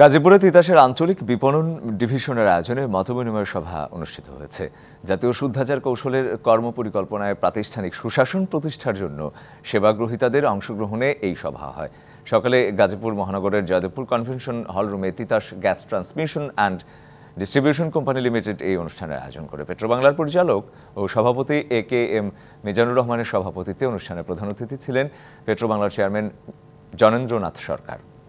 গাজীপুরে তিতাসের আঞ্চলিক বিপণন ডিভিশনের আয়োজনে মতবিনিময় সভা অনুষ্ঠিত হয়েছে জাতীয় শুদ্ধাচার কৌশলের কর্মপরিকল্পনায় প্রাতিষ্ঠানিক সুশাসন প্রতিষ্ঠার জন্য সেবাগ্রহীতাদের অংশগ্রহণে এই সভা হয় সকালে গাজীপুর মহানগরের জয়দেবপুর কনভেনশন হলরুমে Titas gas transmission and distribution company limited এই অনুষ্ঠানের আয়োজন করে পেট্রোবাংলার পরিচালক ও সভাপতি এ কে এম মিজানুর রহমানের সভাপতিত্বে অনুষ্ঠানে প্রধান অতিথি ছিলেন পেট্রোবাংলার চেয়ারম্যান জনেন্দ্রনাথ সরকার